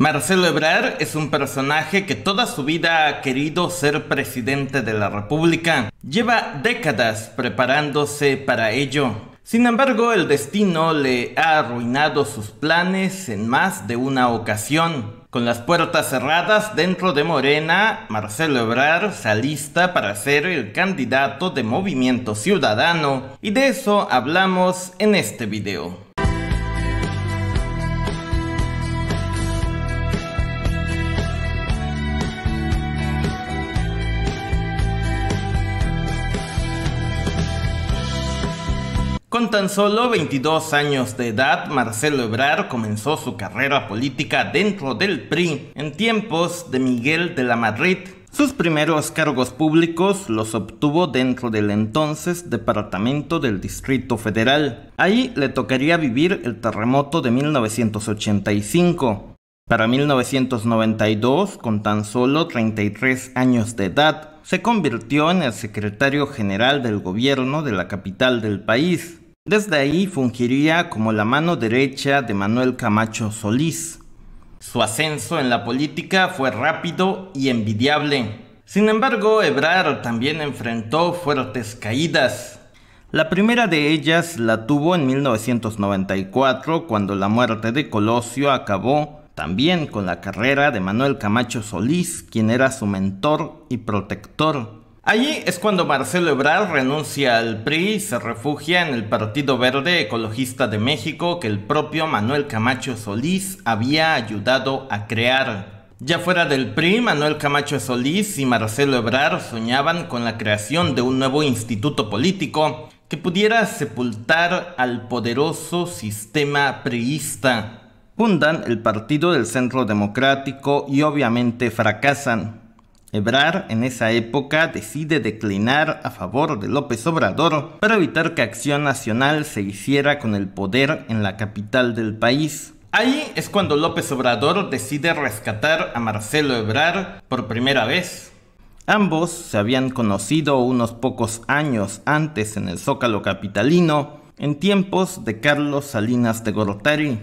Marcelo Ebrard es un personaje que toda su vida ha querido ser presidente de la República. Lleva décadas preparándose para ello. Sin embargo, el destino le ha arruinado sus planes en más de una ocasión. Con las puertas cerradas dentro de Morena, Marcelo Ebrard se alista para ser el candidato de Movimiento Ciudadano y de eso hablamos en este video. Con tan solo 22 años de edad, Marcelo Ebrar comenzó su carrera política dentro del PRI en tiempos de Miguel de la Madrid. Sus primeros cargos públicos los obtuvo dentro del entonces Departamento del Distrito Federal. Ahí le tocaría vivir el terremoto de 1985. Para 1992, con tan solo 33 años de edad, se convirtió en el secretario general del gobierno de la capital del país. Desde ahí fungiría como la mano derecha de Manuel Camacho Solís. Su ascenso en la política fue rápido y envidiable. Sin embargo, Ebrard también enfrentó fuertes caídas. La primera de ellas la tuvo en 1994 cuando la muerte de Colosio acabó también con la carrera de Manuel Camacho Solís, quien era su mentor y protector. Allí es cuando Marcelo Ebrard renuncia al PRI y se refugia en el Partido Verde Ecologista de México que el propio Manuel Camacho Solís había ayudado a crear. Ya fuera del PRI, Manuel Camacho Solís y Marcelo Ebrard soñaban con la creación de un nuevo instituto político que pudiera sepultar al poderoso sistema priista fundan el Partido del Centro Democrático y obviamente fracasan. Ebrar en esa época decide declinar a favor de López Obrador para evitar que Acción Nacional se hiciera con el poder en la capital del país. Ahí es cuando López Obrador decide rescatar a Marcelo Ebrar por primera vez. Ambos se habían conocido unos pocos años antes en el Zócalo capitalino, en tiempos de Carlos Salinas de Gortari.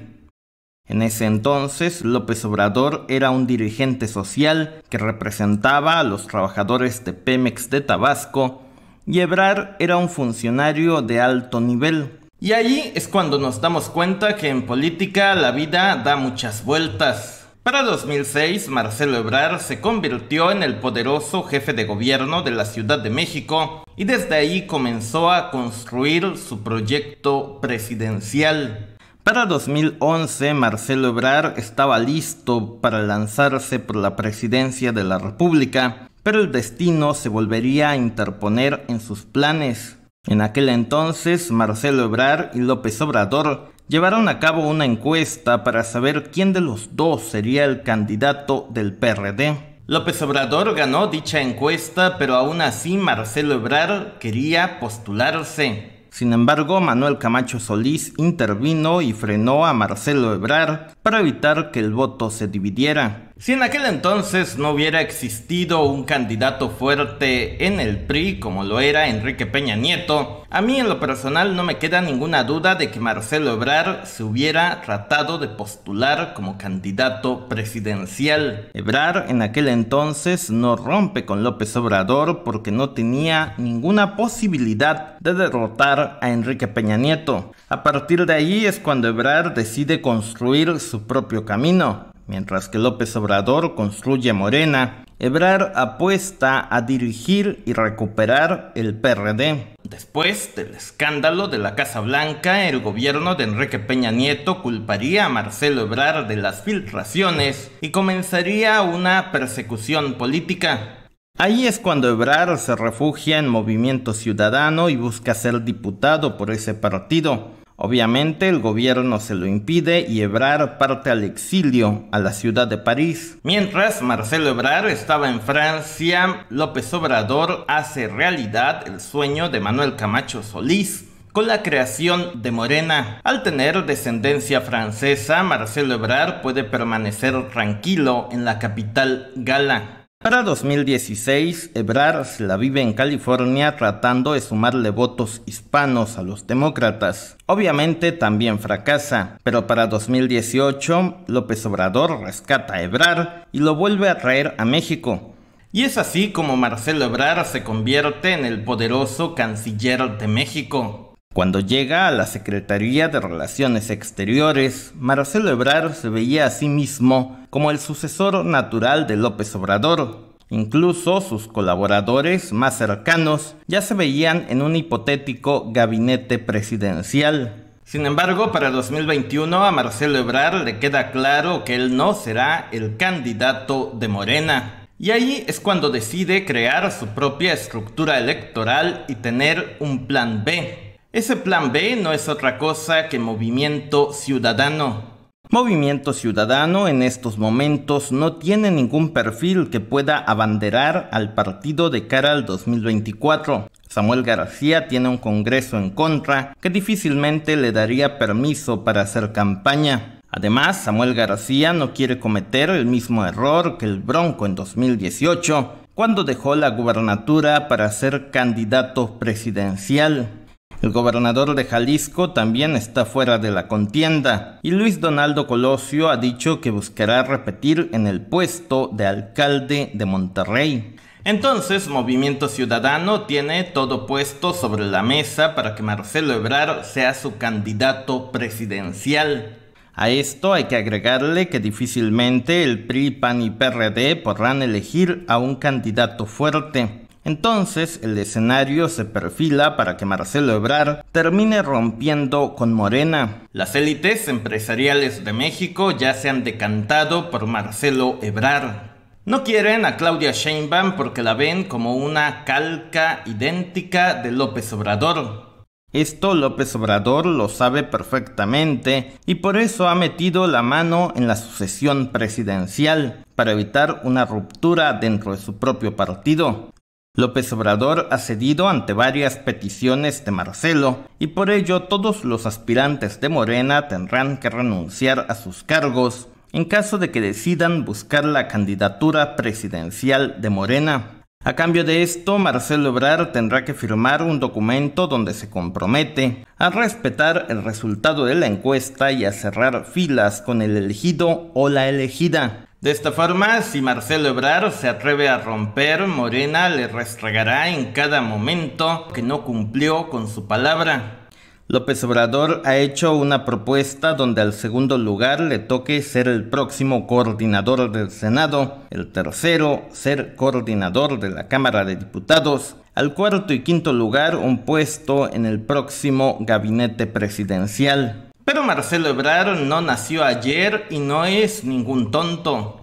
En ese entonces, López Obrador era un dirigente social que representaba a los trabajadores de Pemex de Tabasco y ebrar era un funcionario de alto nivel. Y ahí es cuando nos damos cuenta que en política la vida da muchas vueltas. Para 2006, Marcelo ebrar se convirtió en el poderoso jefe de gobierno de la Ciudad de México y desde ahí comenzó a construir su proyecto presidencial. Para 2011, Marcelo Ebrard estaba listo para lanzarse por la presidencia de la República, pero el destino se volvería a interponer en sus planes. En aquel entonces, Marcelo Ebrard y López Obrador llevaron a cabo una encuesta para saber quién de los dos sería el candidato del PRD. López Obrador ganó dicha encuesta, pero aún así Marcelo Ebrard quería postularse. Sin embargo, Manuel Camacho Solís intervino y frenó a Marcelo Ebrard para evitar que el voto se dividiera. Si en aquel entonces no hubiera existido un candidato fuerte en el PRI como lo era Enrique Peña Nieto, a mí en lo personal no me queda ninguna duda de que Marcelo Ebrard se hubiera tratado de postular como candidato presidencial. Ebrard en aquel entonces no rompe con López Obrador porque no tenía ninguna posibilidad de derrotar a Enrique Peña Nieto. A partir de ahí es cuando Ebrard decide construir su propio camino. Mientras que López Obrador construye Morena, Ebrar apuesta a dirigir y recuperar el PRD. Después del escándalo de la Casa Blanca, el gobierno de Enrique Peña Nieto culparía a Marcelo Ebrar de las filtraciones y comenzaría una persecución política. Ahí es cuando Ebrar se refugia en Movimiento Ciudadano y busca ser diputado por ese partido. Obviamente el gobierno se lo impide y Ebrard parte al exilio a la ciudad de París. Mientras Marcelo Ebrard estaba en Francia, López Obrador hace realidad el sueño de Manuel Camacho Solís con la creación de Morena. Al tener descendencia francesa, Marcelo Ebrard puede permanecer tranquilo en la capital gala. Para 2016, Ebrard se la vive en California tratando de sumarle votos hispanos a los demócratas. Obviamente también fracasa, pero para 2018, López Obrador rescata a Ebrard y lo vuelve a traer a México. Y es así como Marcelo Ebrard se convierte en el poderoso canciller de México. Cuando llega a la Secretaría de Relaciones Exteriores, Marcelo Ebrard se veía a sí mismo como el sucesor natural de López Obrador. Incluso sus colaboradores más cercanos ya se veían en un hipotético gabinete presidencial. Sin embargo, para 2021 a Marcelo Ebrard le queda claro que él no será el candidato de Morena. Y ahí es cuando decide crear su propia estructura electoral y tener un plan B, ese plan B no es otra cosa que movimiento ciudadano. Movimiento Ciudadano en estos momentos no tiene ningún perfil que pueda abanderar al partido de cara al 2024. Samuel García tiene un Congreso en contra que difícilmente le daría permiso para hacer campaña. Además, Samuel García no quiere cometer el mismo error que el Bronco en 2018, cuando dejó la gubernatura para ser candidato presidencial. El gobernador de Jalisco también está fuera de la contienda y Luis Donaldo Colosio ha dicho que buscará repetir en el puesto de alcalde de Monterrey. Entonces, Movimiento Ciudadano tiene todo puesto sobre la mesa para que Marcelo Ebrard sea su candidato presidencial. A esto hay que agregarle que difícilmente el PRI, PAN y PRD podrán elegir a un candidato fuerte. Entonces, el escenario se perfila para que Marcelo Ebrard termine rompiendo con Morena. Las élites empresariales de México ya se han decantado por Marcelo Ebrard. No quieren a Claudia Sheinbaum porque la ven como una calca idéntica de López Obrador. Esto López Obrador lo sabe perfectamente y por eso ha metido la mano en la sucesión presidencial para evitar una ruptura dentro de su propio partido. López Obrador ha cedido ante varias peticiones de Marcelo y por ello todos los aspirantes de Morena tendrán que renunciar a sus cargos en caso de que decidan buscar la candidatura presidencial de Morena. A cambio de esto, Marcelo Obrar tendrá que firmar un documento donde se compromete a respetar el resultado de la encuesta y a cerrar filas con el elegido o la elegida. De esta forma, si Marcelo Ebrard se atreve a romper, Morena le restregará en cada momento que no cumplió con su palabra. López Obrador ha hecho una propuesta donde al segundo lugar le toque ser el próximo coordinador del Senado, el tercero ser coordinador de la Cámara de Diputados, al cuarto y quinto lugar un puesto en el próximo gabinete presidencial. Pero Marcelo Ebrard no nació ayer y no es ningún tonto.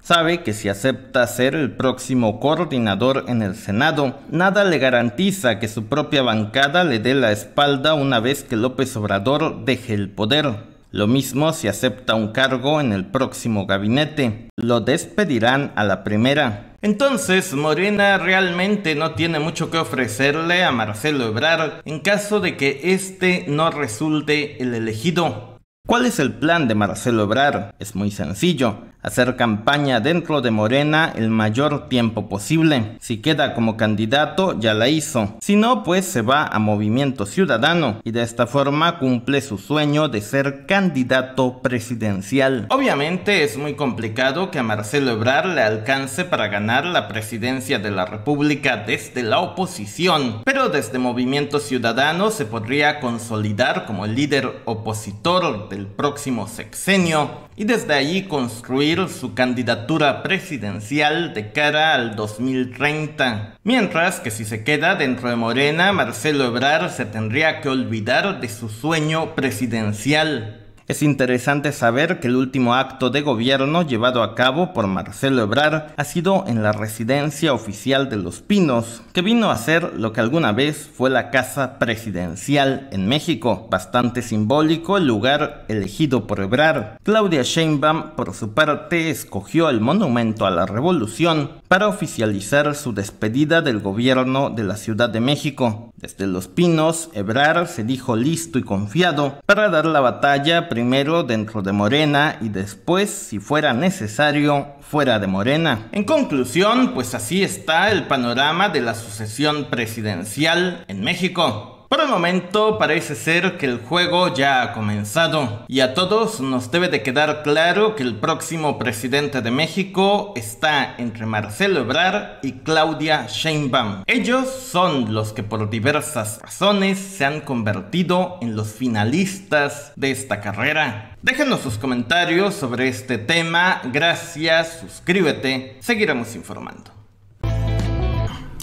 Sabe que si acepta ser el próximo coordinador en el Senado, nada le garantiza que su propia bancada le dé la espalda una vez que López Obrador deje el poder. Lo mismo si acepta un cargo en el próximo gabinete, lo despedirán a la primera. Entonces, Morena realmente no tiene mucho que ofrecerle a Marcelo Ebrard en caso de que este no resulte el elegido. ¿Cuál es el plan de Marcelo Ebrard? Es muy sencillo hacer campaña dentro de Morena el mayor tiempo posible. Si queda como candidato, ya la hizo. Si no, pues se va a Movimiento Ciudadano y de esta forma cumple su sueño de ser candidato presidencial. Obviamente es muy complicado que a Marcelo Ebrard le alcance para ganar la presidencia de la República desde la oposición, pero desde Movimiento Ciudadano se podría consolidar como el líder opositor del próximo sexenio y desde allí construir su candidatura presidencial de cara al 2030. Mientras que si se queda dentro de Morena, Marcelo Ebrard se tendría que olvidar de su sueño presidencial. Es interesante saber que el último acto de gobierno llevado a cabo por Marcelo Ebrard ha sido en la residencia oficial de Los Pinos, que vino a ser lo que alguna vez fue la casa presidencial en México. Bastante simbólico el lugar elegido por Ebrard. Claudia Sheinbaum, por su parte, escogió el monumento a la revolución para oficializar su despedida del gobierno de la Ciudad de México. Desde Los Pinos, Ebrar se dijo listo y confiado para dar la batalla primero dentro de Morena y después, si fuera necesario, fuera de Morena. En conclusión, pues así está el panorama de la sucesión presidencial en México. Por el momento parece ser que el juego ya ha comenzado y a todos nos debe de quedar claro que el próximo presidente de México está entre Marcelo Ebrard y Claudia Sheinbaum. Ellos son los que por diversas razones se han convertido en los finalistas de esta carrera. Déjenos sus comentarios sobre este tema, gracias, suscríbete, seguiremos informando.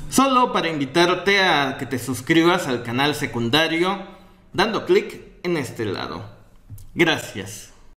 Solo para invitarte a que te suscribas al canal secundario dando clic en este lado. Gracias.